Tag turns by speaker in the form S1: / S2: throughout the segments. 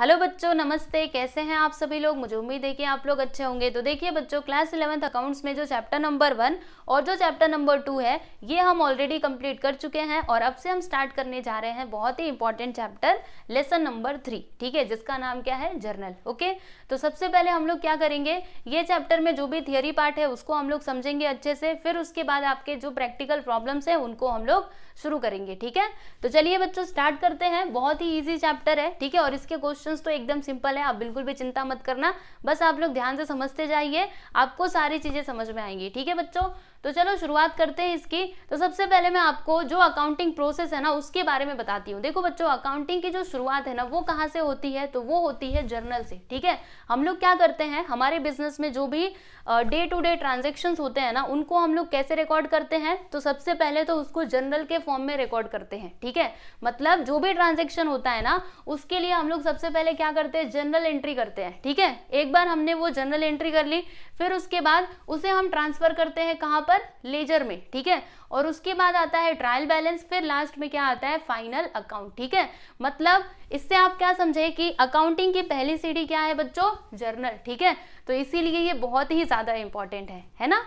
S1: Hello बच्चों नमस्ते कैसे हैं आप सभी लोग मुझे उम्मीद है कि आप लोग अच्छे होंगे तो देखिए बच्चों क्लास इलेवंथ अकाउंट्स में जो चैप्टर नंबर वन और जो चैप्टर नंबर टू है ये हम ऑलरेडी कंप्लीट कर चुके हैं और अब से हम स्टार्ट करने जा रहे हैं बहुत ही important chapter lesson number three ठीक है जिसका नाम क्या है जर्नल ओके तो सबसे पहले हम लोग क्या करेंगे ये चैप्टर में जो भी थियरी पार्ट है उसको हम लोग समझेंगे अच्छे से फिर उसके बाद आपके जो प्रैक्टिकल प्रॉब्लम्स हैं उनको हम लोग शुरू करेंगे ठीक है तो चलिए बच्चों स्टार्ट करते हैं बहुत ही ईजी चैप्टर है ठीक है और इसके क्वेश्चन क्वेश्चंस तो एकदम सिंपल है आप बिल्कुल भी चिंता मत करना बस आप लोग ध्यान से समझते जाइए आपको सारी चीज़ें समझ में आएंगी ठीक है बच्चों तो चलो शुरुआत करते हैं इसकी तो सबसे पहले मैं आपको जो अकाउंटिंग प्रोसेस है ना उसके बारे में बताती हूँ देखो बच्चों अकाउंटिंग की जो शुरुआत है ना वो कहाँ से होती है तो वो होती है जर्नल से ठीक है हम लोग क्या करते हैं हमारे बिजनेस में जो भी डे टू डे ट्रांजेक्शन होते हैं ना उनको हम लोग कैसे रिकॉर्ड करते हैं तो सबसे पहले तो उसको जर्नल के फॉर्म में रिकॉर्ड करते हैं ठीक है मतलब जो भी ट्रांजेक्शन होता है ना उसके लिए हम लोग सबसे पहले क्या करते हैं जर्नल एंट्री करते हैं ठीक है एक बार हमने वो जर्नल एंट्री कर ली फिर उसके बाद उसे हम ट्रांसफर करते हैं कहाँ पर लेजर में ठीक है और उसके बाद आता है ट्रायल बैलेंस फिर लास्ट में क्या आता है फाइनल अकाउंट ठीक है मतलब इससे आप क्या समझे कि अकाउंटिंग की पहली सीढ़ी क्या है बच्चों जर्नल ठीक है तो इसीलिए ये बहुत ही ज़्यादा इंपॉर्टेंट है है ना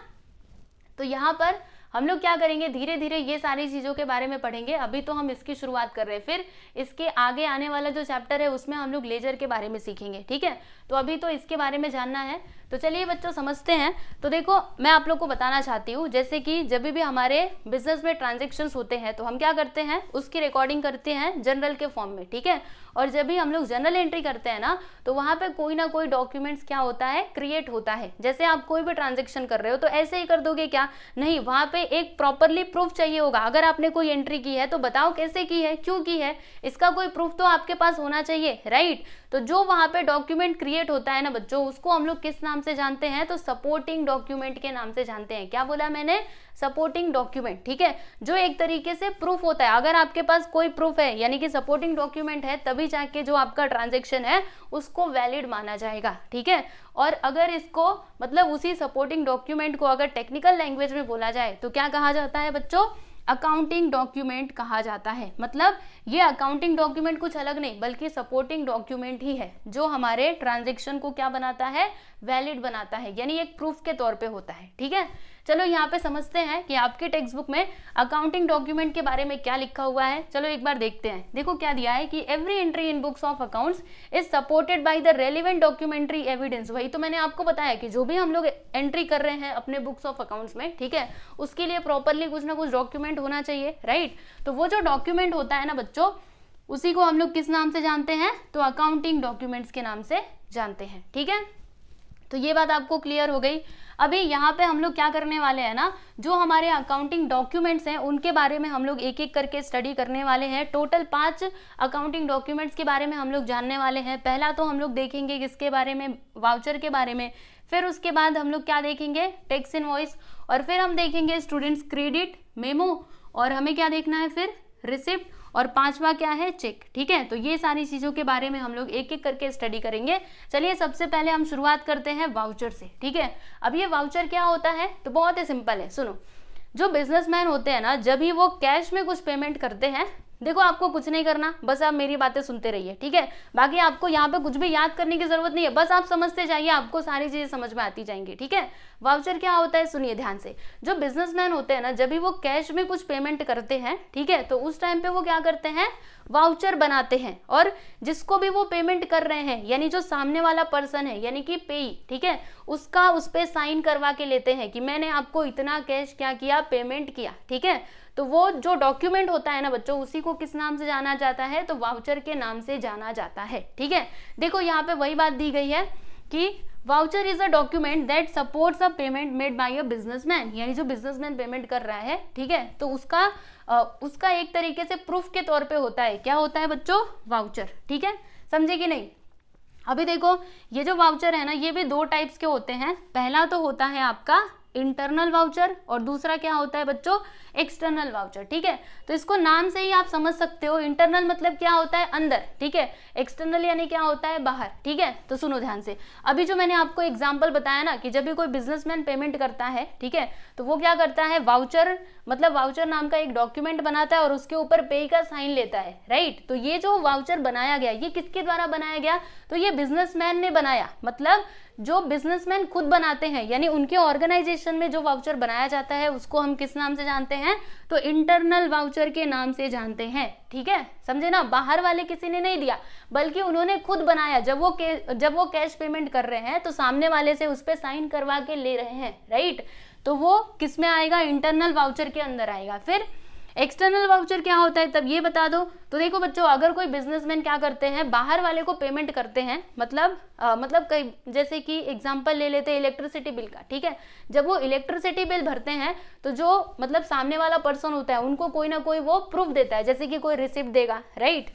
S1: तो यहाँ पर हम लोग क्या करेंगे धीरे धीरे ये सारी चीज़ों के बारे में पढ़ेंगे अभी तो हम इसकी शुरुआत कर रहे हैं फिर इसके आगे आने वाला जो चैप्टर है उसमें हम लोग लेजर के बारे में सीखेंगे ठीक है तो अभी तो इसके बारे में जानना है तो चलिए बच्चों समझते हैं तो देखो मैं आप लोग को बताना चाहती हूँ जैसे कि जब भी हमारे बिजनेस में ट्रांजेक्शन होते हैं तो हम क्या करते हैं उसकी रिकॉर्डिंग करते हैं जनरल के फॉर्म में ठीक है और जब भी हम लोग जनरल एंट्री करते हैं ना तो वहाँ पर कोई ना कोई डॉक्यूमेंट्स क्या होता है क्रिएट होता है जैसे आप कोई भी ट्रांजेक्शन कर रहे हो तो ऐसे ही कर दोगे क्या नहीं वहाँ पे एक प्रॉपरली प्रूफ चाहिए होगा अगर आपने कोई एंट्री की है तो बताओ कैसे की है क्यों की है इसका कोई प्रूफ तो आपके पास होना चाहिए राइट तो जो वहाँ पे डॉक्यूमेंट क्रिएट होता है ना बच्चों उसको हम लोग किस नाम से जानते हैं तो सपोर्टिंग डॉक्यूमेंट के नाम से जानते हैं क्या बोला मैंने सपोर्टिंग डॉक्यूमेंट ठीक है जो एक तरीके से प्रूफ होता है अगर आपके पास कोई प्रूफ है यानी कि सपोर्टिंग डॉक्यूमेंट है तभी जाके जो आपका ट्रांजेक्शन है उसको वैलिड माना जाएगा ठीक है और अगर इसको मतलब उसी सपोर्टिंग डॉक्यूमेंट को अगर टेक्निकल लैंग्वेज में बोला जाए तो क्या कहा जाता है बच्चों अकाउंटिंग डॉक्यूमेंट कहा जाता है मतलब ये अकाउंटिंग डॉक्यूमेंट कुछ अलग नहीं बल्कि सपोर्टिंग डॉक्यूमेंट ही है जो हमारे ट्रांजेक्शन को क्या बनाता है वैलिड बनाता है यानी एक प्रूफ के तौर पे होता है ठीक है चलो यहाँ पे समझते हैं कि आपके टेक्स्ट बुक में अकाउंटिंग डॉक्यूमेंट के बारे में क्या लिखा हुआ है चलो एक बार देखते हैं देखो क्या दिया है कि every entry in books of accounts is supported by the relevant documentary evidence वही तो मैंने आपको बताया कि जो भी हम लोग एंट्री कर रहे हैं अपने बुक्स ऑफ अकाउंट्स में ठीक है उसके लिए प्रॉपरली कुछ ना कुछ डॉक्यूमेंट होना चाहिए राइट तो वो जो डॉक्यूमेंट होता है ना बच्चों उसी को हम लोग किस नाम से जानते हैं तो अकाउंटिंग डॉक्यूमेंट्स के नाम से जानते हैं ठीक है तो ये बात आपको क्लियर हो गई अभी यहाँ पे हम लोग क्या करने वाले हैं ना जो हमारे अकाउंटिंग डॉक्यूमेंट्स हैं उनके बारे में हम लोग एक एक करके स्टडी करने वाले हैं टोटल पांच अकाउंटिंग डॉक्यूमेंट्स के बारे में हम लोग जानने वाले हैं पहला तो हम लोग देखेंगे किसके बारे में वाउचर के बारे में फिर उसके बाद हम लोग क्या देखेंगे टैक्स वॉइस और फिर हम देखेंगे स्टूडेंट्स क्रेडिट मेमो और हमें क्या देखना है फिर रिसिप्ट और पांचवा क्या है चेक ठीक है तो ये सारी चीज़ों के बारे में हम लोग एक एक करके स्टडी करेंगे चलिए सबसे पहले हम शुरुआत करते हैं वाउचर से ठीक है अब ये वाउचर क्या होता है तो बहुत ही सिंपल है सुनो जो बिजनेसमैन होते हैं ना जब ही वो कैश में कुछ पेमेंट करते हैं देखो आपको कुछ नहीं करना बस आप मेरी बातें सुनते रहिए ठीक है बाकी आपको यहाँ पे कुछ भी याद करने की जरूरत नहीं है बस आप समझते जाइए आपको सारी चीजें समझ में आती जाएंगी ठीक है वाउचर क्या होता है सुनिए ध्यान से जो बिजनेसमैन होते हैं ना जब भी वो कैश में कुछ पेमेंट करते हैं ठीक है तो उस टाइम पे वो क्या करते हैं वाउचर बनाते हैं और जिसको भी वो पेमेंट कर रहे हैं यानी जो सामने वाला पर्सन है यानी कि पेई ठीक है उसका उस पर साइन करवा के लेते हैं कि मैंने आपको इतना कैश क्या किया पेमेंट किया ठीक है तो वो जो डॉक्यूमेंट होता है ना बच्चों उसी को किस नाम से जाना जाता है तो वाउचर के नाम से जाना जाता है ठीक है देखो यहाँ पे वही बात दी गई है कि voucher is a document that supports a payment made by a businessman यानी जो बिजनेसमैन पेमेंट कर रहा है ठीक है तो उसका आ, उसका एक तरीके से प्रूफ के तौर पे होता है क्या होता है बच्चों वाउचर ठीक है समझे कि नहीं अभी देखो ये जो वाउचर है ना ये भी दो टाइप्स के होते हैं पहला तो होता है आपका इंटरनल वाउचर और दूसरा क्या होता है बच्चों एक्सटर्नल वाउचर ठीक है तो इसको नाम से ही आप समझ सकते हो इंटरनल मतलब क्या होता है अंदर ठीक है एक्सटर्नल यानी क्या होता है बाहर ठीक है तो सुनो ध्यान से अभी जो मैंने आपको एग्जांपल बताया ना कि जब भी कोई बिजनेसमैन पेमेंट करता है ठीक है तो वो क्या करता है वाउचर मतलब वाउचर नाम का एक डॉक्यूमेंट बनाता है और उसके ऊपर पे का साइन लेता है राइट तो ये जो वाउचर बनाया गया ये किसके द्वारा बनाया गया तो ये बिजनेसमैन ने बनाया मतलब जो बिजनेसमैन खुद बनाते हैं यानी उनके ऑर्गेनाइजेशन में जो वाउचर बनाया जाता है उसको हम किस नाम से जानते हैं तो इंटरनल वाउचर के नाम से जानते हैं ठीक है समझे ना बाहर वाले किसी ने नहीं दिया बल्कि उन्होंने खुद बनाया जब वो जब वो कैश पेमेंट कर रहे हैं तो सामने वाले से उस पर साइन करवा के ले रहे हैं राइट तो वो किस में आएगा इंटरनल वाउचर के अंदर आएगा फिर एक्सटर्नल वाउचर क्या होता है तब ये बता दो तो देखो बच्चों अगर कोई बिजनेसमैन क्या करते हैं बाहर वाले को पेमेंट करते हैं मतलब आ, मतलब कई जैसे कि एग्जांपल ले लेते हैं इलेक्ट्रिसिटी बिल का ठीक है जब वो इलेक्ट्रिसिटी बिल भरते हैं तो जो मतलब सामने वाला पर्सन होता है उनको कोई ना कोई वो प्रूफ देता है जैसे कि कोई रिसिप्ट देगा राइट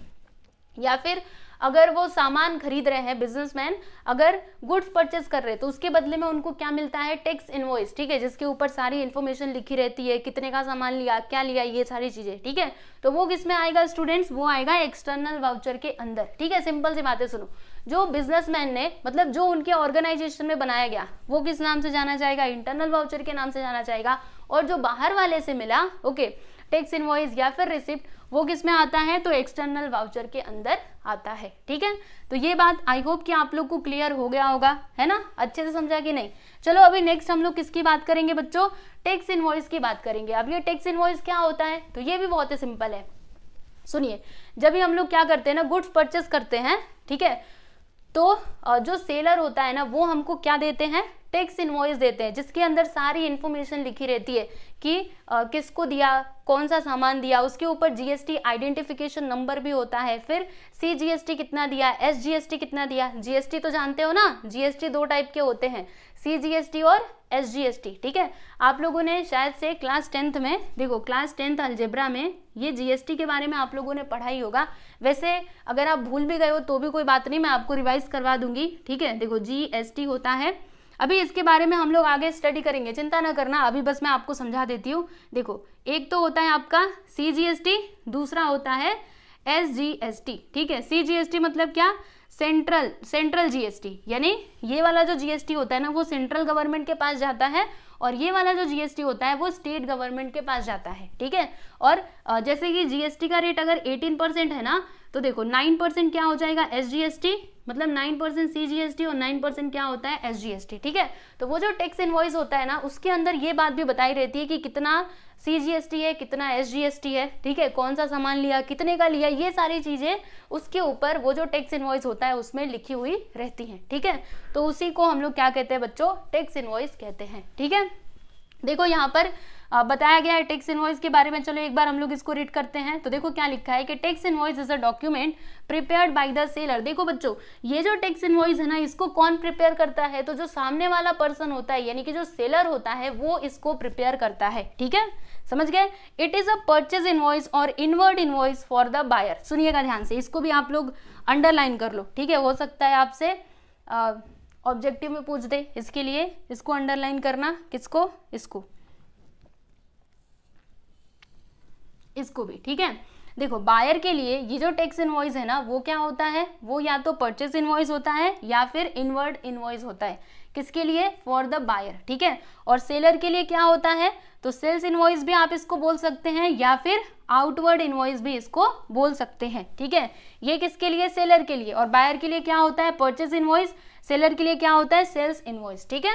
S1: या फिर अगर वो सामान खरीद रहे हैं बिजनेसमैन अगर गुड्स परचेस कर रहे हैं तो उसके बदले में उनको क्या मिलता है टैक्स इन्वॉइस ठीक है जिसके ऊपर सारी इन्फॉर्मेशन लिखी रहती है कितने का सामान लिया क्या लिया ये सारी चीज़ें ठीक है तो वो किस में आएगा स्टूडेंट्स वो आएगा एक्सटर्नल वाउचर के अंदर ठीक है सिंपल सी बातें सुनो जो बिजनेसमैन ने मतलब जो उनके ऑर्गेनाइजेशन में बनाया गया वो किस नाम से जाना जाएगा इंटरनल वाउचर के नाम से जाना जाएगा और जो बाहर वाले से मिला ओके okay, टैक्स इनवॉइस या फिर रिसिप्ट वो किस में आता है तो एक्सटर्नल वाउचर के अंदर आता है ठीक है तो ये बात आई होप कि आप लोग को क्लियर हो गया होगा है ना अच्छे से समझा कि नहीं चलो अभी नेक्स्ट हम लोग किसकी बात करेंगे बच्चों टैक्स इनवॉइस की बात करेंगे अब ये टैक्स इनवॉइस क्या होता है तो ये भी बहुत ही सिंपल है सुनिए जब भी हम लोग क्या करते हैं ना गुड्स परचेस करते हैं ठीक है तो जो सेलर होता है ना वो हमको क्या देते हैं टैक्स इन्वॉइस देते हैं जिसके अंदर सारी इन्फॉर्मेशन लिखी रहती है कि आ, किसको दिया कौन सा सामान दिया उसके ऊपर जीएसटी आइडेंटिफिकेशन नंबर भी होता है फिर सी जीएसटी कितना दिया एस जीएसटी कितना दिया जीएसटी तो जानते हो ना जीएसटी दो टाइप के होते हैं सीजीएसटी और एसजीएसटी ठीक है आप लोगों ने शायद से क्लास टेंथ में देखो क्लास टेंथ अल्जेब्रा में ये जीएसटी के बारे में आप लोगों ने पढ़ा ही होगा वैसे अगर आप भूल भी गए हो तो भी कोई बात नहीं मैं आपको रिवाइज करवा दूंगी ठीक है देखो जीएसटी होता है अभी इसके बारे में हम लोग आगे स्टडी करेंगे चिंता ना करना अभी बस मैं आपको समझा देती हूँ देखो एक तो होता है आपका सी दूसरा होता है एस ठीक है सी मतलब क्या सेंट्रल सेंट्रल जीएसटी यानी ये वाला जो जीएसटी होता है ना वो सेंट्रल गवर्नमेंट के पास जाता है और ये वाला जो जीएसटी होता है वो स्टेट गवर्नमेंट के पास जाता है ठीक है और जैसे कि जीएसटी का रेट अगर 18 परसेंट है ना तो देखो 9 परसेंट क्या हो जाएगा एस जी मतलब nine percent C G S T और नाइन परसेंट क्या होता है एस जी एस टी ठीक है तो वो जो टैक्स इन्वॉइस होता है ना उसके अंदर ये बात भी बताई रहती है कि कितना सी जी एस टी है कितना एस जी एस टी है ठीक है कौन सा सामान लिया कितने का लिया ये सारी चीज़ें उसके ऊपर वो जो टैक्स इन्वॉइस होता है उसमें लिखी हुई रहती है ठीक है तो उसी को हम लोग क्या कहते हैं बच्चों टैक्स इन्वॉइस कहते हैं ठीक है देखो यहाँ पर बताया गया है टैक्स इनवॉइस के बारे में चलो एक बार हम लोग इसको रीड करते हैं तो देखो क्या लिखा है कि tax invoice is a document prepared by the seller देखो बच्चों ये जो टैक्स इनवॉइस है ना इसको कौन प्रिपेयर करता है तो जो सामने वाला पर्सन होता है यानी कि जो सेलर होता है वो इसको प्रिपेयर करता है ठीक है समझ गए it is a purchase invoice और inward invoice for the buyer सुनिएगा ध्यान से इसको भी आप लोग अंडरलाइन कर लो ठीक है हो सकता है आपसे ऑब्जेक्टिव में पूछ दे इसके लिए इसको अंडरलाइन करना किसको इसको इसको भी ठीक है देखो बायर के लिए ये जो टैक्स इनवॉइस है ना वो क्या होता है वो या तो परचेस इनवॉइस होता है या फिर इनवर्ड इनवॉइस होता है किसके लिए फॉर द बायर ठीक है और सेलर के लिए क्या होता है तो सेल्स इनवॉइस भी आप इसको बोल सकते हैं या फिर आउटवर्ड इनवॉइस भी इसको बोल सकते हैं ठीक है ये किसके लिए सेलर के लिए और बायर के लिए क्या होता है परचेस इनवॉइस सेलर के लिए क्या होता है सेल्स इनवॉइस ठीक है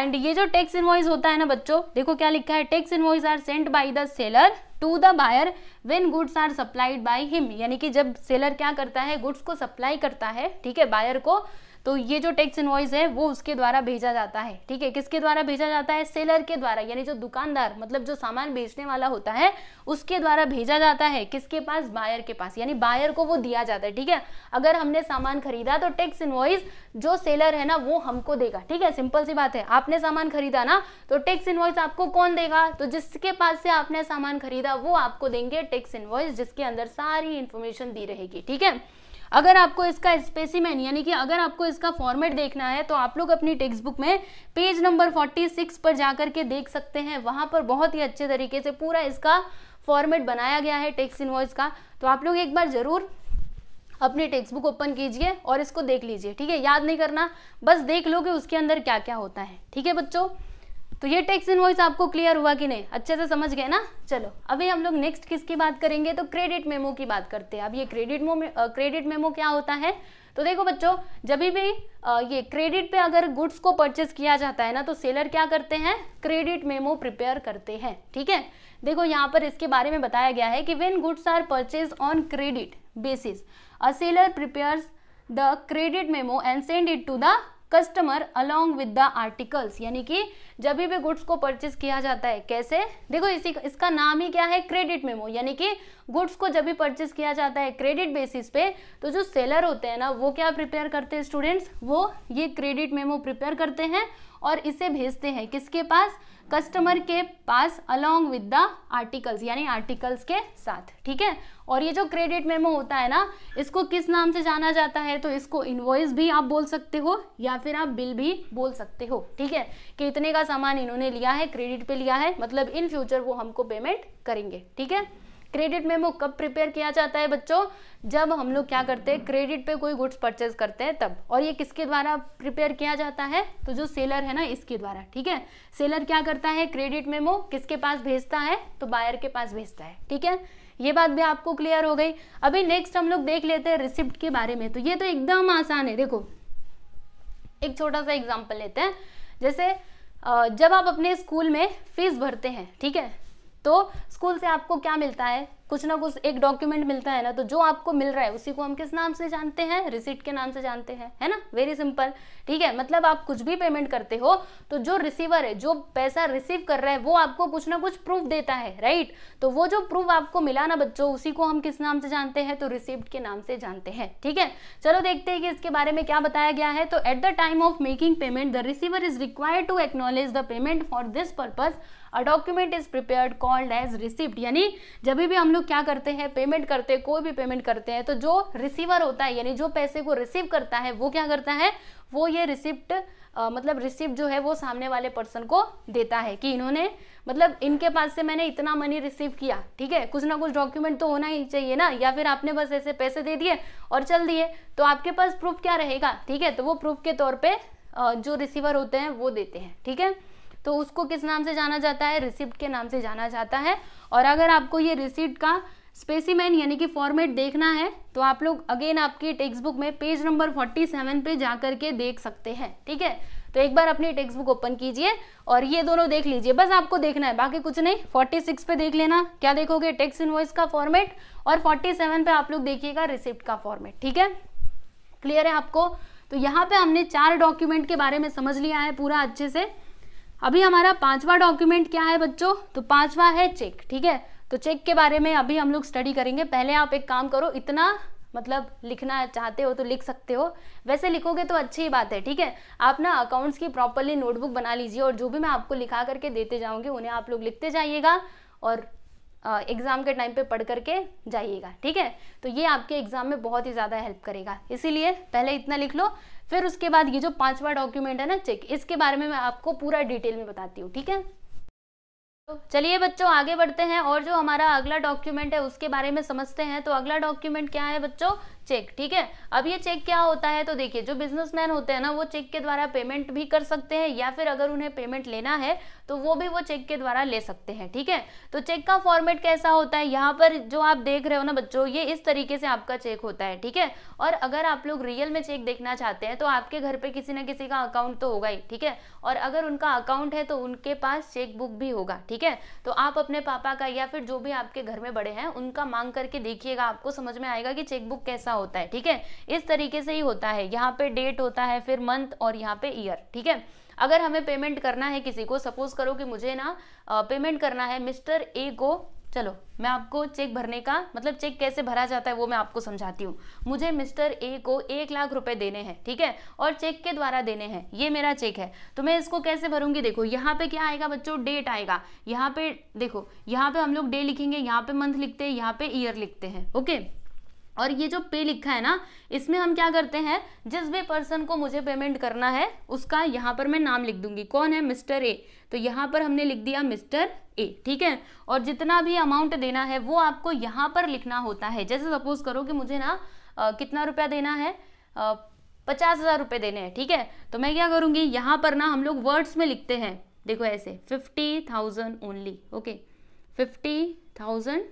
S1: एंड ये जो टैक्स इनवॉइस होता है ना बच्चों देखो क्या लिखा है tax invoice are sent by the seller to the buyer when goods are supplied by him यानी कि जब सेलर क्या करता है गुड्स को सप्लाई करता है ठीक है बायर को तो ये जो टैक्स इन्वॉइस है वो उसके द्वारा भेजा जाता है ठीक है किसके द्वारा भेजा जाता है सेलर के द्वारा यानी जो दुकानदार मतलब जो सामान बेचने वाला होता है उसके द्वारा भेजा जाता है किसके पास बायर के पास यानी बायर को वो दिया जाता है ठीक है अगर हमने सामान खरीदा तो टैक्स इन्वॉइस जो सेलर है ना वो हमको देगा ठीक है सिंपल सी बात है आपने सामान खरीदा ना तो टैक्स इन्वॉइस आपको कौन देगा तो जिसके पास से आपने सामान खरीदा वो आपको देंगे टैक्स इन्वॉइस जिसके अंदर सारी इंफॉर्मेशन दी रहेगी ठीक है अगर आपको इसका स्पेसिमेन यानी कि अगर आपको इसका फॉर्मेट देखना है तो आप लोग अपनी टेक्स्ट बुक में पेज नंबर 46 पर जा कर के देख सकते हैं वहाँ पर बहुत ही अच्छे तरीके से पूरा इसका फॉर्मेट बनाया गया है टेक्स्ट इन्वॉइस का तो आप लोग एक बार ज़रूर अपनी टेक्स्ट बुक ओपन कीजिए और इसको देख लीजिए ठीक है याद नहीं करना बस देख लो कि उसके अंदर क्या क्या होता है ठीक है बच्चों तो ये टैक्स इनवॉइस आपको क्लियर हुआ कि नहीं अच्छे से समझ गए ना चलो अभी हम लोग नेक्स्ट किसकी बात करेंगे तो क्रेडिट मेमो की बात करते हैं अब ये क्रेडिट क्रेडिट मेमो क्या होता है तो देखो बच्चों जब भी ये क्रेडिट पे अगर गुड्स को परचेस किया जाता है ना तो सेलर क्या करते हैं क्रेडिट मेमो प्रिपेयर करते हैं ठीक है देखो यहाँ पर इसके बारे में बताया गया है कि when goods are purchase on credit basis a seller prepares the credit memo and send it to the customer along with the articles यानी कि जब भी गुड्स को परचेज किया जाता है कैसे देखो इसी इसका नाम ही क्या है क्रेडिट मेमो यानी कि गुड्स को जब भी परचेस किया जाता है क्रेडिट बेसिस पे तो जो सेलर होते हैं ना वो क्या प्रिपेयर करते हैं स्टूडेंट्स वो ये क्रेडिट मेमो प्रिपेयर करते हैं और इसे भेजते हैं किसके पास कस्टमर के पास अलॉन्ग विद द आर्टिकल्स यानी आर्टिकल्स के साथ ठीक है और ये जो क्रेडिट मेमो होता है ना इसको किस नाम से जाना जाता है तो इसको इन्वॉइस भी आप बोल सकते हो या फिर आप बिल भी बोल सकते हो ठीक है कि इतने का सामान इन्होंने लिया है क्रेडिट पे लिया है मतलब इन फ्यूचर वो हमको पेमेंट करेंगे ठीक है क्रेडिट मेमो कब प्रिपेयर किया जाता है बच्चों जब हम लोग क्या करते हैं क्रेडिट पे कोई गुड्स परचेज करते हैं तब और ये किसके द्वारा प्रिपेयर किया जाता है तो जो सेलर है ना इसके द्वारा ठीक है सेलर क्या करता है क्रेडिट मेमो किसके पास भेजता है तो बायर के पास भेजता है ठीक है ये बात भी आपको क्लियर हो गई अभी नेक्स्ट हम लोग देख लेते हैं रिसिप्ट के बारे में तो ये तो एकदम आसान है देखो एक छोटा सा एग्जाम्पल लेते हैं जैसे जब आप अपने स्कूल में फीस भरते हैं ठीक है तो स्कूल से आपको क्या मिलता है कुछ ना कुछ एक डॉक्यूमेंट मिलता है ना तो जो आपको मिल रहा है उसी को हम किस नाम से जानते हैं रिसीट के नाम से जानते हैं है ना वेरी सिंपल ठीक है मतलब आप कुछ भी पेमेंट करते हो तो जो रिसीवर है जो पैसा रिसीव कर रहा है वो आपको कुछ ना कुछ प्रूफ देता है राइट तो वो जो प्रूफ आपको मिला ना बच्चों उसी को हम किस नाम से जानते हैं तो रिसिप्ट के नाम से जानते हैं ठीक है चलो देखते हैं कि इसके बारे में क्या बताया गया है तो at the time of making payment the receiver is required to acknowledge the payment for this purpose a document is prepared called as receipt यानी जब भी हम लोग क्या करते हैं पेमेंट करते हैं कोई भी पेमेंट करते हैं तो जो रिसीवर होता है यानी जो पैसे को रिसीव करता है वो क्या करता है वो ये रिसिप्ट Uh, मतलब रिसिप्ट जो है वो सामने वाले पर्सन को देता है कि इन्होंने मतलब इनके पास से मैंने इतना मनी रिसीव किया ठीक है कुछ ना कुछ डॉक्यूमेंट तो होना ही चाहिए ना या फिर आपने बस ऐसे पैसे दे दिए और चल दिए तो आपके पास प्रूफ क्या रहेगा ठीक है तो वो प्रूफ के तौर पर जो रिसीवर होते हैं वो देते हैं ठीक है तो उसको किस नाम से जाना जाता है रिसिप्ट के नाम से जाना जाता है और अगर आपको ये रिसिप्ट का स्पेसिमेन यानी कि फॉर्मेट देखना है तो आप लोग अगेन आपके टेक्स्ट बुक में पेज नंबर 47 पे जा करके के देख सकते हैं ठीक है तो एक बार अपनी टेक्स्ट बुक ओपन कीजिए और ये दोनों देख लीजिए बस आपको देखना है बाकी कुछ नहीं 46 पे देख लेना क्या देखोगे टेक्स्ट इनवॉइस का फॉर्मेट और 47 पे आप लोग देखिएगा रिसिप्ट का फॉर्मेट ठीक है क्लियर है आपको तो यहाँ पे हमने चार डॉक्यूमेंट के बारे में समझ लिया है पूरा अच्छे से अभी हमारा पांचवा डॉक्यूमेंट क्या है बच्चों तो पांचवा है चेक ठीक है तो चेक के बारे में अभी हम लोग स्टडी करेंगे पहले आप एक काम करो इतना मतलब लिखना चाहते हो तो लिख सकते हो वैसे लिखोगे तो अच्छी ही बात है ठीक है आप ना अकाउंट्स की प्रॉपरली नोटबुक बना लीजिए और जो भी मैं आपको लिखा करके देते जाऊंगी उन्हें आप लोग लिखते जाइएगा और एग्ज़ाम के टाइम पे पढ़ करके जाइएगा ठीक है तो ये आपके एग्ज़ाम में बहुत ही ज़्यादा हेल्प करेगा इसीलिए पहले इतना लिख लो फिर उसके बाद ये जो पांचवा डॉक्यूमेंट है ना चेक इसके बारे में मैं आपको पूरा डिटेल में बताती हूँ ठीक है तो चलिए बच्चों आगे बढ़ते हैं और जो हमारा अगला डॉक्यूमेंट है उसके बारे में समझते हैं तो अगला डॉक्यूमेंट क्या है बच्चों चेक ठीक है अब ये चेक क्या होता है तो देखिए जो बिजनेसमैन होते हैं ना वो चेक के द्वारा पेमेंट भी कर सकते हैं या फिर अगर उन्हें पेमेंट लेना है तो वो भी वो चेक के द्वारा ले सकते हैं ठीक है तो चेक का फॉर्मेट कैसा होता है यहाँ पर जो आप देख रहे हो ना बच्चों ये इस तरीके से आपका चेक होता है ठीक है और अगर आप लोग रियल में चेक देखना चाहते हैं तो आपके घर पर किसी ना किसी का अकाउंट तो होगा ही ठीक है और अगर उनका अकाउंट है तो उनके पास चेक बुक भी होगा ठीक है तो आप अपने पापा का या फिर जो भी आपके घर में बड़े हैं उनका मांग करके देखिएगा आपको समझ में आएगा कि चेकबुक कैसा होता है ठीक है इस तरीके से ही होता है यहाँ पे डेट होता है फिर मंथ और यहाँ पे ईयर ठीक है अगर हमें पेमेंट करना है किसी को सपोज करो कि मुझे ना पेमेंट करना है मिस्टर ए को चलो मैं आपको चेक भरने का मतलब चेक कैसे भरा जाता है वो मैं आपको समझाती हूँ मुझे मिस्टर ए को एक लाख रुपए देने हैं ठीक है थीके? और चेक के द्वारा देने हैं ये मेरा चेक है तो मैं इसको कैसे भरूंगी देखो यहाँ पे क्या आएगा बच्चों डेट आएगा यहाँ पे देखो यहाँ पे हम लोग डे लिखेंगे यहाँ पे मंथ लिखते हैं यहाँ पे ईयर लिखते हैं ओके और ये जो पे लिखा है ना इसमें हम क्या करते हैं जिस भी पर्सन को मुझे पेमेंट करना है उसका यहाँ पर मैं नाम लिख दूंगी कौन है मिस्टर ए तो यहाँ पर हमने लिख दिया मिस्टर ए ठीक है और जितना भी अमाउंट देना है वो आपको यहाँ पर लिखना होता है जैसे सपोज करो कि मुझे ना आ, कितना रुपया देना है पचास हज़ार रुपये देने हैं ठीक है तो मैं क्या करूँगी यहाँ पर ना हम लोग वर्ड्स में लिखते हैं देखो ऐसे fifty thousand only okay fifty thousand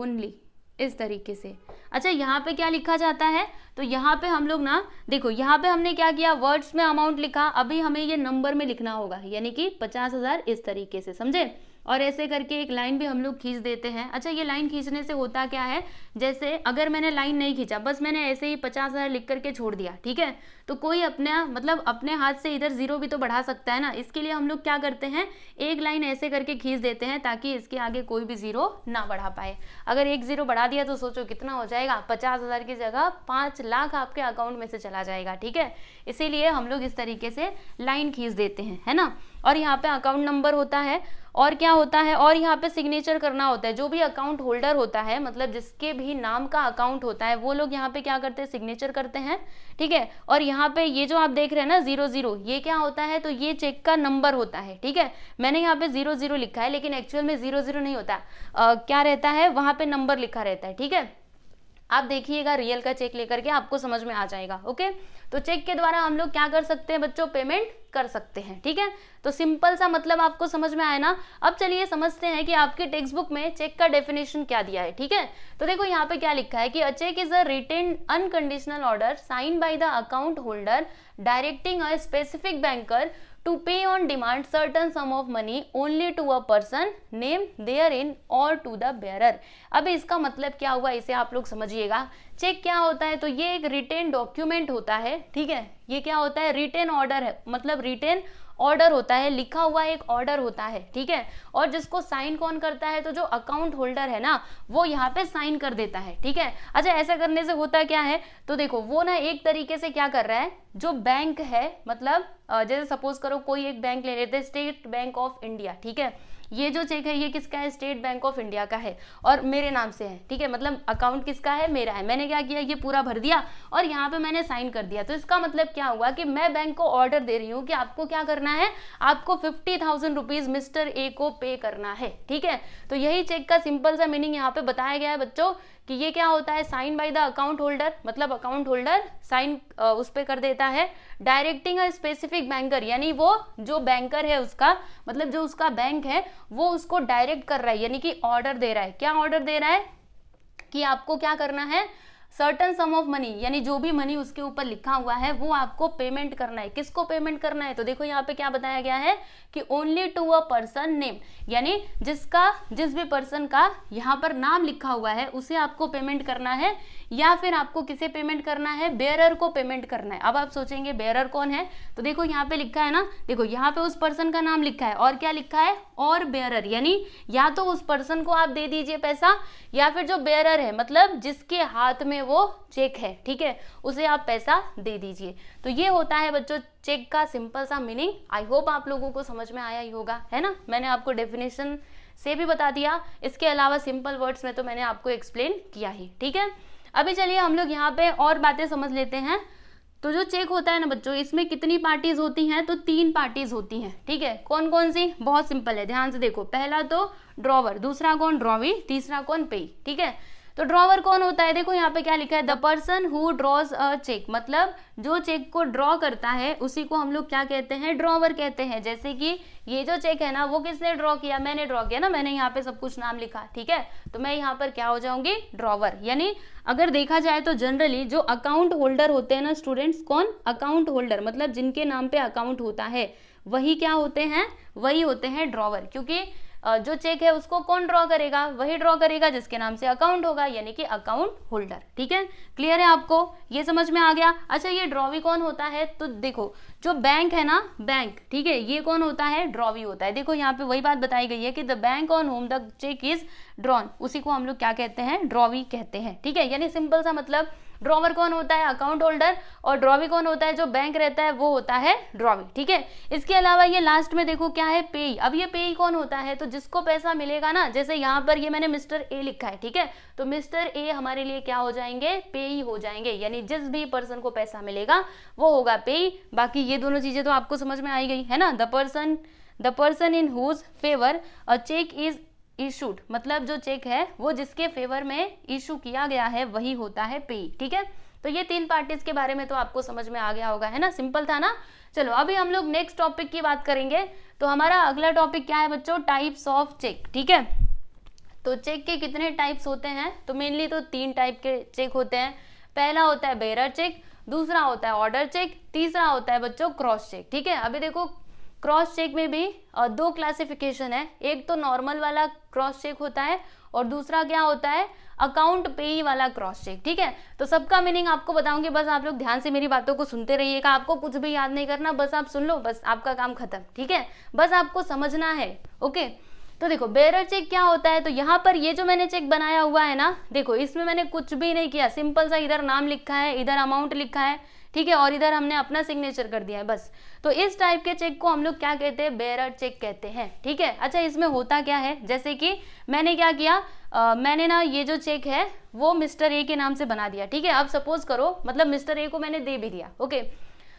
S1: only इस तरीके से अच्छा यहाँ पे क्या लिखा जाता है तो यहाँ पे हम लोग ना देखो यहाँ पे हमने क्या किया वर्ड्स में अमाउंट लिखा अभी हमें ये नंबर में लिखना होगा यानी कि पचास हज़ार इस तरीके से समझे और ऐसे करके एक लाइन भी हम लोग खींच देते हैं अच्छा ये लाइन खींचने से होता क्या है जैसे अगर मैंने लाइन नहीं खींचा बस मैंने ऐसे ही पचास हज़ार लिख करके छोड़ दिया ठीक है तो कोई अपना मतलब अपने हाथ से इधर ज़ीरो भी तो बढ़ा सकता है ना इसके लिए हम लोग क्या करते हैं एक लाइन ऐसे करके खींच देते हैं ताकि इसके आगे कोई भी ज़ीरो ना बढ़ा पाए अगर एक ज़ीरो बढ़ा दिया तो सोचो कितना हो जाएगा पचास हज़ार की जगह पाँच लाख आपके अकाउंट में से चला जाएगा ठीक है इसीलिए हम लोग इस तरीके से लाइन खींच देते हैं है ना और यहाँ पे अकाउंट नंबर होता है और क्या होता है और यहाँ पे सिग्नेचर करना होता है जो भी अकाउंट होल्डर होता है मतलब जिसके भी नाम का अकाउंट होता है वो लोग यहाँ पे क्या करते हैं सिग्नेचर करते हैं ठीक है और यहाँ पे ये जो आप देख रहे हैं ना जीरो जीरो ये क्या होता है तो ये चेक का नंबर होता है ठीक है मैंने यहाँ पे जीरो जीरो लिखा है लेकिन एक्चुअल में जीरो जीरो नहीं होता आ, क्या रहता है वहाँ पर नंबर लिखा रहता है ठीक है आप देखिएगा रियल का चेक लेकर के आपको समझ में आ जाएगा ओके तो चेक के द्वारा हम लोग क्या कर सकते हैं बच्चों पेमेंट कर सकते हैं ठीक है तो सिंपल सा मतलब आपको समझ में आया ना अब चलिए समझते हैं कि आपके टेक्स्ट बुक में चेक का डेफिनेशन क्या दिया है ठीक है तो देखो यहाँ पे क्या लिखा है कि a cheque is a written unconditional order sign by the account holder directing a specific banker pay on demand certain sum of money only to a person name therein और टू द बेरर अब इसका मतलब क्या हुआ इसे आप लोग समझिएगा चेक क्या होता है तो ये एक रिटेन डॉक्यूमेंट होता है ठीक है ये क्या होता है रिटेन ऑर्डर है मतलब रिटेन ऑर्डर होता है लिखा हुआ एक ऑर्डर होता है ठीक है और जिसको साइन कौन करता है तो जो अकाउंट होल्डर है ना वो यहाँ पे साइन कर देता है ठीक है अच्छा ऐसा करने से होता क्या है तो देखो वो ना एक तरीके से क्या कर रहा है जो बैंक है मतलब जैसे सपोज करो कोई एक बैंक ले लेते स्टेट बैंक ऑफ इंडिया ठीक है ये जो चेक है ये किसका है स्टेट बैंक ऑफ इंडिया का है और मेरे नाम से है ठीक है मतलब अकाउंट किसका है मेरा है मैंने क्या किया ये पूरा भर दिया और यहाँ पे मैंने साइन कर दिया तो इसका मतलब क्या हुआ कि मैं बैंक को ऑर्डर दे रही हूँ कि आपको क्या करना है आपको fifty thousand rupees mister A को पे करना है ठीक है तो यही चेक का सिंपल सा मीनिंग यहाँ पे बताया गया है बच्चों कि ये क्या होता है sign by the account holder मतलब अकाउंट होल्डर साइन उस पर कर देता है डायरेक्टिंग अ स्पेसिफिक बैंकर यानी वो जो बैंकर है उसका मतलब जो उसका बैंक है वो उसको डायरेक्ट कर रहा है यानी कि ऑर्डर दे रहा है क्या ऑर्डर दे रहा है कि आपको क्या करना है सर्टन सम ऑफ मनी यानी जो भी मनी उसके ऊपर लिखा हुआ है वो आपको पेमेंट करना है किसको पेमेंट करना है तो देखो यहाँ पे क्या बताया गया है कि only to a person name यानी जिसका जिस भी पर्सन का यहाँ पर नाम लिखा हुआ है उसे आपको पेमेंट करना है या फिर आपको किसे पेमेंट करना है बेरर को पेमेंट करना है अब आप सोचेंगे बेरर कौन है तो देखो यहाँ पे लिखा है ना देखो यहाँ पे उस पर्सन का नाम लिखा है और क्या लिखा है और बेरर यानी या तो उस पर्सन को आप दे दीजिए पैसा या फिर जो बेरर है मतलब जिसके हाथ में वो चेक है ठीक है उसे आप पैसा दे दीजिए तो ये होता है बच्चों चेक का सिंपल सा मीनिंग आई होप आप लोगों को समझ में आया ही होगा है ना मैंने आपको डेफिनेशन से भी बता दिया इसके अलावा सिंपल वर्ड्स में तो मैंने आपको एक्सप्लेन किया ही ठीक है अभी चलिए हम लोग यहाँ पे और बातें समझ लेते हैं तो जो चेक होता है ना बच्चों इसमें कितनी पार्टीज होती हैं तो तीन पार्टीज होती हैं ठीक है कौन कौन सी बहुत सिंपल है ध्यान से देखो पहला तो ड्रॉवर दूसरा कौन ड्रॉवी तीसरा कौन पेई ठीक है तो ड्रॉवर कौन होता है देखो यहाँ पे क्या लिखा है the person who draws a cheque मतलब जो चेक को ड्रॉ करता है उसी को हम लोग क्या कहते हैं ड्रॉवर कहते हैं जैसे कि ये जो चेक है ना वो किसने ड्रॉ किया मैंने ड्रॉ किया ना मैंने यहाँ पे सब कुछ नाम लिखा ठीक है तो मैं यहाँ पर क्या हो जाऊंगी ड्रॉवर यानी अगर देखा जाए तो जनरली जो अकाउंट होल्डर होते हैं ना स्टूडेंट्स कौन अकाउंट होल्डर मतलब जिनके नाम पे अकाउंट होता है वही क्या होते हैं वही होते हैं ड्रॉवर क्योंकि जो चेक है उसको कौन ड्रॉ करेगा वही ड्रॉ करेगा जिसके नाम से अकाउंट होगा यानी कि अकाउंट होल्डर ठीक है क्लियर है आपको ये समझ में आ गया अच्छा ये ड्रॉवी कौन होता है तो देखो जो बैंक है ना बैंक ठीक है ये कौन होता है ड्रॉवी होता है देखो यहाँ पे वही बात बताई गई है कि the bank on whom the cheque is drawn उसी को हम लोग क्या कहते हैं ड्रॉवी कहते हैं ठीक है यानी सिंपल सा मतलब ड्रॉवर कौन होता है अकाउंट होल्डर और ड्रॉवी कौन होता है जो बैंक रहता है वो होता है ड्रॉवी ठीक है इसके अलावा ये लास्ट में देखो क्या है पेई अब ये पेई कौन होता है तो जिसको पैसा मिलेगा ना जैसे यहाँ पर ये मैंने मिस्टर ए लिखा है ठीक है तो मिस्टर ए हमारे लिए क्या हो जाएंगे पेई हो जाएंगे यानी जिस भी पर्सन को पैसा मिलेगा वो होगा पेई बाकी ये दोनों चीज़ें तो आपको समझ में आई गई है ना the person the person in whose favour a cheque is issued मतलब जो चेक है वो जिसके फेवर में इशू किया गया है वही होता है पे ठीक है तो ये तीन पार्टीज के बारे में तो आपको समझ में आ गया होगा है ना सिंपल था ना चलो अभी हम लोग नेक्स्ट टॉपिक की बात करेंगे तो हमारा अगला टॉपिक क्या है बच्चों टाइप्स ऑफ चेक ठीक है तो चेक के कितने टाइप्स होते हैं तो मेनली तो तीन टाइप के चेक होते हैं पहला होता है बेरर चेक दूसरा होता है ऑर्डर चेक तीसरा होता है बच्चों क्रॉस चेक ठीक है अभी देखो क्रॉस चेक में भी दो क्लासिफिकेशन है एक तो नॉर्मल वाला क्रॉस चेक होता है और दूसरा क्या होता है अकाउंट पे वाला क्रॉस चेक ठीक है तो सबका मीनिंग आपको बताऊंगी बस आप लोग ध्यान से मेरी बातों को सुनते रहिएगा आपको कुछ भी याद नहीं करना बस आप सुन लो बस आपका काम खत्म ठीक है बस आपको समझना है ओके तो देखो बेरर चेक क्या होता है तो यहाँ पर ये जो मैंने चेक बनाया हुआ है ना देखो इसमें मैंने कुछ भी नहीं किया सिंपल सा इधर नाम लिखा है इधर अमाउंट लिखा है ठीक है और इधर हमने अपना सिग्नेचर कर दिया है बस तो इस टाइप के चेक को हम लोग क्या कहते हैं बेरर चेक कहते हैं ठीक है अच्छा इसमें होता क्या है जैसे कि मैंने क्या किया आ, मैंने ना ये जो चेक है वो मिस्टर ए के नाम से बना दिया ठीक है अब सपोज करो मतलब मिस्टर ए को मैंने दे भी दिया ओके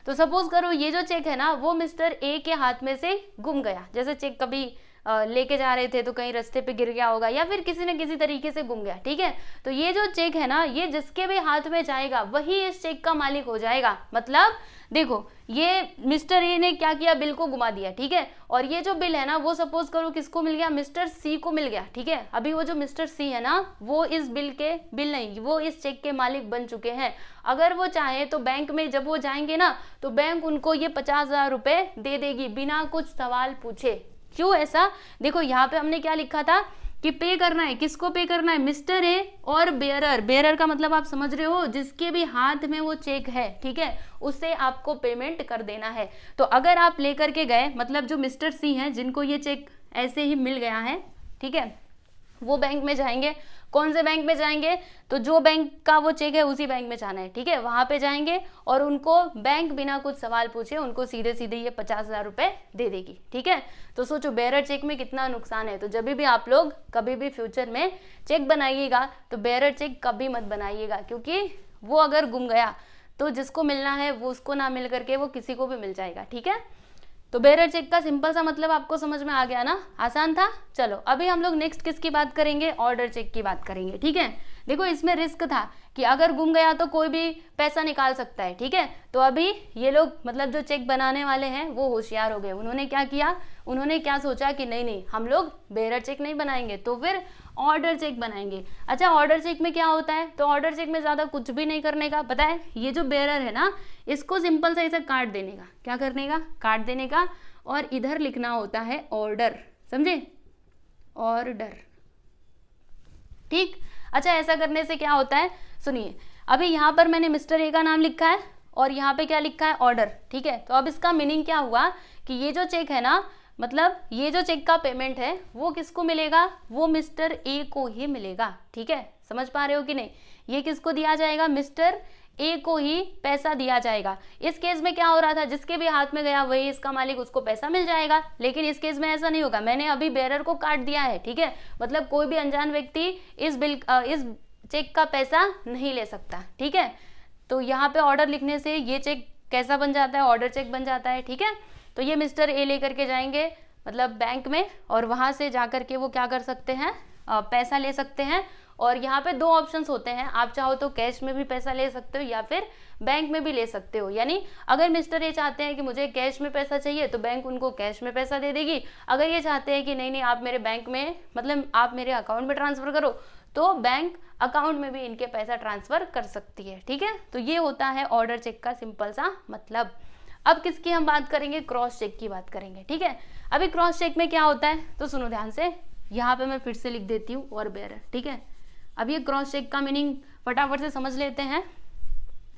S1: तो सपोज करो ये जो चेक है ना वो मिस्टर ए के हाथ में से गुम गया जैसे चेक कभी लेके जा रहे थे तो कहीं रास्ते पे गिर गया होगा या फिर किसी न किसी तरीके से गुम गया ठीक है तो ये जो चेक है ना ये जिसके भी हाथ में जाएगा वही इस चेक का मालिक हो जाएगा मतलब देखो ये मिस्टर ए ने क्या किया बिल को घुमा दिया ठीक है और ये जो बिल है ना वो सपोज करो किसको मिल गया मिस्टर सी को मिल गया ठीक है अभी वो जो मिस्टर सी है ना वो इस बिल के बिल नहीं वो इस चेक के मालिक बन चुके हैं अगर वो चाहे तो बैंक में जब वो जाएंगे ना तो बैंक उनको ये पचास हजार रुपए दे देगी बिना कुछ सवाल पूछे क्यों ऐसा देखो यहाँ पे हमने क्या लिखा था कि पे करना है किसको पे करना है मिस्टर ए और बेरर बेरर का मतलब आप समझ रहे हो जिसके भी हाथ में वो चेक है ठीक है उसे आपको पेमेंट कर देना है तो अगर आप लेकर के गए मतलब जो मिस्टर सी हैं जिनको ये चेक ऐसे ही मिल गया है ठीक है वो बैंक में जाएंगे कौन से बैंक में जाएंगे तो जो बैंक का वो चेक है उसी बैंक में जाना है ठीक है वहां पे जाएंगे और उनको बैंक बिना कुछ सवाल पूछे उनको सीधे सीधे ये पचास हज़ार रुपए दे देगी ठीक है तो सोचो बेरर चेक में कितना नुकसान है तो जब भी आप लोग कभी भी फ्यूचर में चेक बनाइएगा तो बेरर चेक कभी मत बनाइएगा क्योंकि वो अगर गुम गया तो जिसको मिलना है वो उसको ना मिल करके वो किसी को भी मिल जाएगा ठीक है तो बैरियर चेक का सिंपल सा मतलब आपको समझ में आ गया ना आसान था चलो अभी हम लोग नेक्स्ट किसकी बात करेंगे ऑर्डर चेक की बात करेंगे ठीक है देखो इसमें रिस्क था कि अगर गुम गया तो कोई भी पैसा निकाल सकता है ठीक है तो अभी ये लोग मतलब जो चेक बनाने वाले हैं वो होशियार हो गए उन्होंने क्या किया उन्होंने क्या सोचा कि नहीं नहीं हम लोग बेरर चेक नहीं बनाएंगे तो फिर ऑर्डर चेक बनाएंगे अच्छा ऑर्डर चेक में क्या होता है तो ऑर्डर चेक में ज़्यादा कुछ भी नहीं करने का पता है ये जो बेरर है ना इसको सिंपल सा ऐसा काट देने का क्या करने का काट देने का और इधर लिखना होता है ऑर्डर समझे ऑर्डर ठीक अच्छा ऐसा करने से क्या होता है सुनिए अभी यहां पर मैंने मिस्टर ए का नाम लिखा है और यहाँ पे क्या लिखा है ऑर्डर ठीक है तो अब इसका मीनिंग क्या हुआ कि ये जो चेक है ना मतलब ये जो चेक का पेमेंट है वो किसको मिलेगा वो मिस्टर ए को ही मिलेगा ठीक है समझ पा रहे हो कि नहीं ये किसको दिया जाएगा मिस्टर ए को ही पैसा दिया जाएगा इस केस में क्या हो रहा था जिसके भी हाथ में गया वही इसका मालिक उसको पैसा मिल जाएगा लेकिन इस केस में ऐसा नहीं होगा मैंने अभी बेरर को काट दिया है ठीक है मतलब कोई भी अनजान व्यक्ति इस बिल इस चेक का पैसा नहीं ले सकता ठीक है तो यहाँ पे ऑर्डर लिखने से ये चेक कैसा बन जाता है ऑर्डर चेक बन जाता है ठीक है तो ये मिस्टर ए लेकर के जाएंगे मतलब बैंक में और वहाँ से जा कर के वो क्या कर सकते हैं पैसा ले सकते हैं और यहाँ पे दो ऑप्शंस होते हैं आप चाहो तो कैश में भी पैसा ले सकते हो या फिर बैंक में भी ले सकते हो यानी अगर मिस्टर ये चाहते हैं कि मुझे कैश में पैसा चाहिए तो बैंक उनको कैश में पैसा दे देगी अगर ये चाहते हैं कि नहीं नहीं आप मेरे बैंक में मतलब आप मेरे अकाउंट में ट्रांसफ़र करो तो बैंक अकाउंट में भी इनके पैसा ट्रांसफ़र कर सकती है ठीक है तो ये होता है ऑर्डर चेक का सिंपल सा मतलब अब किसकी हम बात करेंगे क्रॉस चेक की बात करेंगे ठीक है अभी क्रॉस चेक में क्या होता है तो सुनो ध्यान से यहाँ पे मैं फिर से लिख देती हूँ और बेर ठीक है अब ये क्रॉस चेक का मीनिंग फटाफट से समझ लेते हैं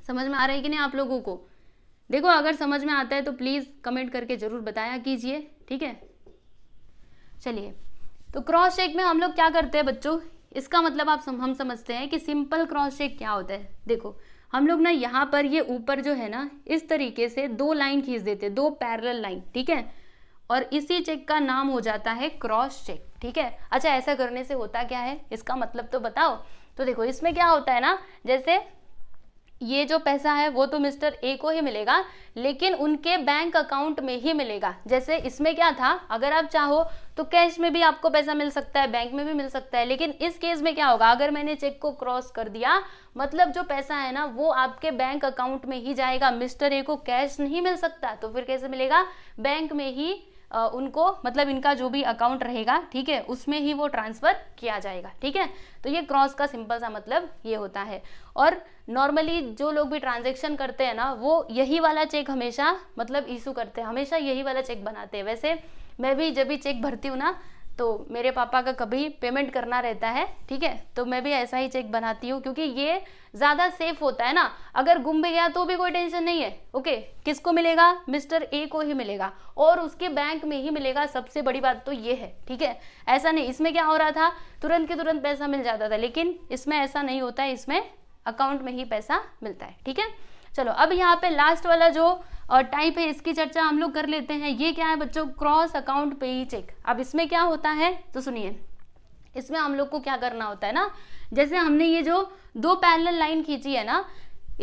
S1: समझ में आ रही है कि नहीं आप लोगों को देखो अगर समझ में आता है तो प्लीज़ कमेंट करके ज़रूर बताया कीजिए ठीक है चलिए तो क्रॉस चेक में हम लोग क्या करते हैं बच्चों इसका मतलब आप सम, हम समझते हैं कि सिंपल क्रॉस चेक क्या होता है देखो हम लोग ना यहाँ पर ये ऊपर जो है ना इस तरीके से दो लाइन खींच देते दो पैरल लाइन ठीक है और इसी चेक का नाम हो जाता है क्रॉस चेक ठीक है अच्छा ऐसा करने से होता क्या है इसका मतलब तो बताओ तो देखो इसमें क्या होता है ना जैसे ये जो पैसा है वो तो मिस्टर ए को ही मिलेगा लेकिन उनके बैंक अकाउंट में ही मिलेगा जैसे इसमें क्या था अगर आप चाहो तो कैश में भी आपको पैसा मिल सकता है बैंक में भी मिल सकता है लेकिन इस केस में क्या होगा अगर मैंने चेक को क्रॉस कर दिया मतलब जो पैसा है ना वो आपके बैंक अकाउंट में ही जाएगा मिस्टर ए को कैश नहीं मिल सकता तो फिर कैसे मिलेगा बैंक में ही उनको मतलब इनका जो भी अकाउंट रहेगा ठीक है उसमें ही वो ट्रांसफ़र किया जाएगा ठीक है तो ये क्रॉस का सिंपल सा मतलब ये होता है और नॉर्मली जो लोग भी ट्रांजेक्शन करते हैं ना वो यही वाला चेक हमेशा मतलब इशू करते हैं हमेशा यही वाला चेक बनाते हैं वैसे मैं भी जब भी चेक भरती हूँ ना तो मेरे पापा का कभी पेमेंट करना रहता है ठीक है तो मैं भी ऐसा ही चेक बनाती हूँ क्योंकि ये ज़्यादा सेफ होता है ना अगर गुम भी गया तो भी कोई टेंशन नहीं है ओके किसको मिलेगा मिस्टर ए को ही मिलेगा और उसके बैंक में ही मिलेगा सबसे बड़ी बात तो ये है ठीक है ऐसा नहीं इसमें क्या हो रहा था तुरंत के तुरंत पैसा मिल जाता था लेकिन इसमें ऐसा नहीं होता है इसमें अकाउंट में ही पैसा मिलता है ठीक है चलो अब यहाँ पे लास्ट वाला जो और टाइप है इसकी चर्चा हम लोग कर लेते हैं ये क्या है बच्चों क्रॉस अकाउंट पे ही चेक अब इसमें क्या होता है तो सुनिए इसमें हम लोग को क्या करना होता है ना जैसे हमने ये जो दो पैनल लाइन खींची है ना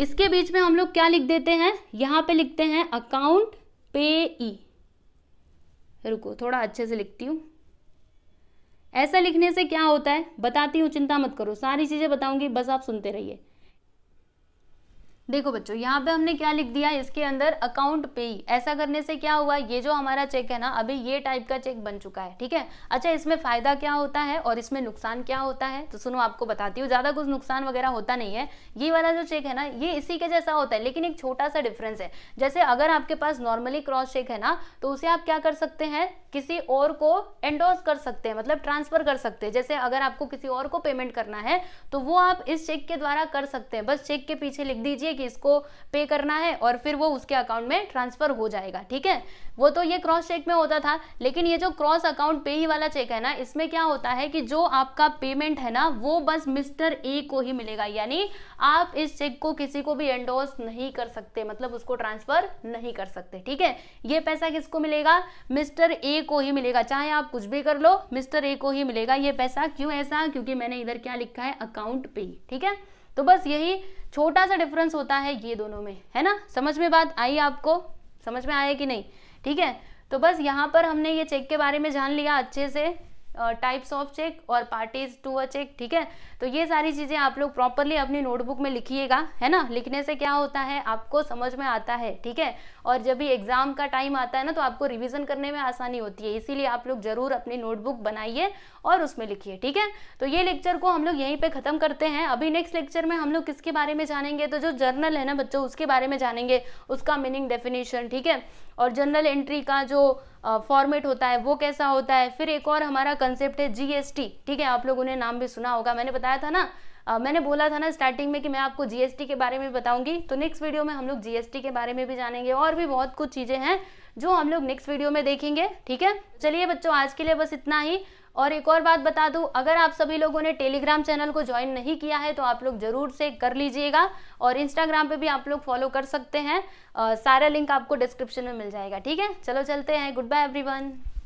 S1: इसके बीच में हम लोग क्या लिख देते हैं यहाँ पे लिखते हैं अकाउंट पे ई रुको थोड़ा अच्छे से लिखती हूँ ऐसा लिखने से क्या होता है बताती हूँ चिंता मत करो सारी चीज़ें बताऊंगी बस आप सुनते रहिए देखो बच्चों यहाँ पे हमने क्या लिख दिया इसके अंदर अकाउंट पे ऐसा करने से क्या हुआ ये जो हमारा चेक है ना अभी ये टाइप का चेक बन चुका है ठीक है अच्छा इसमें फायदा क्या होता है और इसमें नुकसान क्या होता है तो सुनो आपको बताती हूँ ज्यादा कुछ नुकसान वगैरह होता नहीं है ये वाला जो चेक है ना ये इसी के जैसा होता है लेकिन एक छोटा सा डिफरेंस है जैसे अगर आपके पास नॉर्मली क्रॉस चेक है ना तो उसे आप क्या कर सकते हैं किसी और को एंडोर्स कर सकते हैं मतलब ट्रांसफर कर सकते हैं जैसे अगर आपको किसी और को पेमेंट करना है तो वो आप इस चेक के द्वारा कर सकते हैं बस चेक के पीछे लिख दीजिए कि इसको पे करना है और फिर वो उसके अकाउंट में ट्रांसफर हो जाएगा ठीक है वो तो ये क्रॉस चेक में होता था लेकिन ये जो क्रॉस अकाउंट पे ही वाला चेक है ना इसमें क्या होता है कि जो आपका पेमेंट है ना वो बस मिस्टर ए को ही मिलेगा यानी आप इस चेक को किसी को भी एंडोर्स नहीं कर सकते मतलब उसको ट्रांसफर नहीं कर सकते ठीक है ये पैसा किसको मिलेगा मिस्टर ए को ही मिलेगा चाहे आप कुछ भी कर लो मिस्टर ए को ही मिलेगा ये पैसा क्यों ऐसा क्योंकि मैंने इधर क्या लिखा है अकाउंट पे ठीक है तो बस यही छोटा सा डिफरेंस होता है ये दोनों में है ना समझ में बात आई आपको समझ में आया कि नहीं ठीक है तो बस यहाँ पर हमने ये चेक के बारे में जान लिया अच्छे से टाइप्स ऑफ चेक और पार्टीज टू अ चेक ठीक है तो ये सारी चीज़ें आप लोग प्रॉपरली अपनी नोटबुक में लिखिएगा है ना लिखने से क्या होता है आपको समझ में आता है ठीक है और जब भी एग्ज़ाम का टाइम आता है ना तो आपको रिविज़न करने में आसानी होती है इसीलिए आप लोग ज़रूर अपनी नोटबुक बनाइए और उसमें लिखिए ठीक है तो ये लेक्चर को हम लोग यहीं पर ख़त्म करते हैं अभी नेक्स्ट लेक्चर में हम लोग किसके बारे में जानेंगे तो जो जर्नल है ना बच्चों उसके बारे में जानेंगे उसका मीनिंग डेफिनेशन ठीक है और जनरल एंट्री का जो फॉर्मेट होता है वो कैसा होता है फिर एक और हमारा कंसेप्ट है जीएसटी ठीक है आप लोगों ने नाम भी सुना होगा मैंने बताया था ना Uh, मैंने बोला था ना स्टार्टिंग में कि मैं आपको जीएसटी के बारे में बताऊंगी तो नेक्स्ट वीडियो में हम लोग जीएसटी के बारे में भी जानेंगे और भी बहुत कुछ चीज़ें हैं जो हम लोग नेक्स्ट वीडियो में देखेंगे ठीक है चलिए बच्चों आज के लिए बस इतना ही और एक और बात बता दूं अगर आप सभी लोगों ने टेलीग्राम चैनल को ज्वाइन नहीं किया है तो आप लोग जरूर से कर लीजिएगा और इंस्टाग्राम पे भी आप लोग फॉलो कर सकते हैं सारा लिंक आपको डिस्क्रिप्शन में मिल जाएगा ठीक है चलो चलते हैं गुड बाय एवरीवन